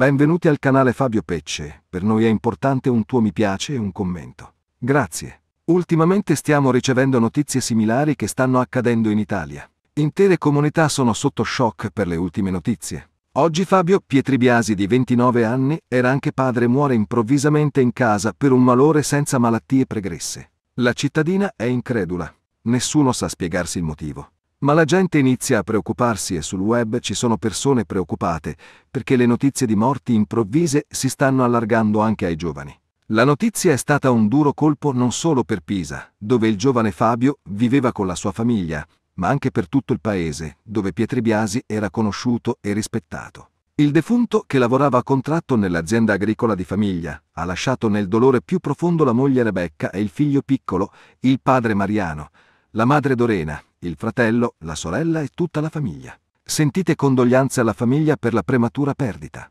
Benvenuti al canale Fabio Pecce, per noi è importante un tuo mi piace e un commento. Grazie. Ultimamente stiamo ricevendo notizie similari che stanno accadendo in Italia. Intere comunità sono sotto shock per le ultime notizie. Oggi Fabio Pietri Biasi di 29 anni era anche padre e muore improvvisamente in casa per un malore senza malattie pregresse. La cittadina è incredula. Nessuno sa spiegarsi il motivo. Ma la gente inizia a preoccuparsi e sul web ci sono persone preoccupate perché le notizie di morti improvvise si stanno allargando anche ai giovani. La notizia è stata un duro colpo non solo per Pisa, dove il giovane Fabio viveva con la sua famiglia, ma anche per tutto il paese, dove Pietri Biasi era conosciuto e rispettato. Il defunto, che lavorava a contratto nell'azienda agricola di famiglia, ha lasciato nel dolore più profondo la moglie Rebecca e il figlio piccolo, il padre Mariano, la madre Dorena, il fratello, la sorella e tutta la famiglia. Sentite condoglianze alla famiglia per la prematura perdita.